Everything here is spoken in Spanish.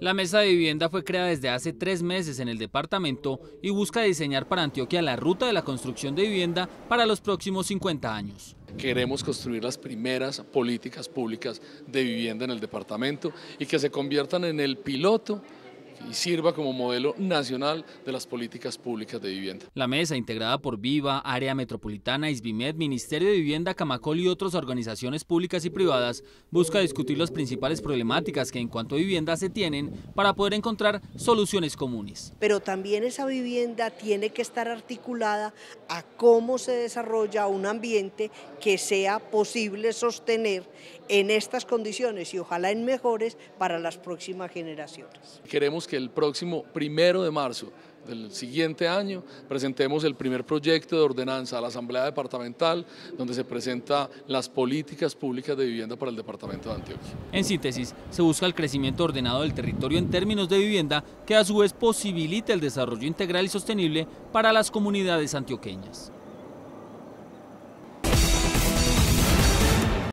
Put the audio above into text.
La mesa de vivienda fue creada desde hace tres meses en el departamento y busca diseñar para Antioquia la ruta de la construcción de vivienda para los próximos 50 años. Queremos construir las primeras políticas públicas de vivienda en el departamento y que se conviertan en el piloto y sirva como modelo nacional de las políticas públicas de vivienda. La mesa, integrada por Viva, Área Metropolitana, ISBIMED, Ministerio de Vivienda, Camacol y otras organizaciones públicas y privadas, busca discutir las principales problemáticas que en cuanto a vivienda se tienen para poder encontrar soluciones comunes. Pero también esa vivienda tiene que estar articulada a cómo se desarrolla un ambiente que sea posible sostener en estas condiciones y ojalá en mejores para las próximas generaciones. Queremos que el próximo primero de marzo del siguiente año presentemos el primer proyecto de ordenanza a la Asamblea Departamental donde se presentan las políticas públicas de vivienda para el Departamento de Antioquia. En síntesis, se busca el crecimiento ordenado del territorio en términos de vivienda que a su vez posibilite el desarrollo integral y sostenible para las comunidades antioqueñas.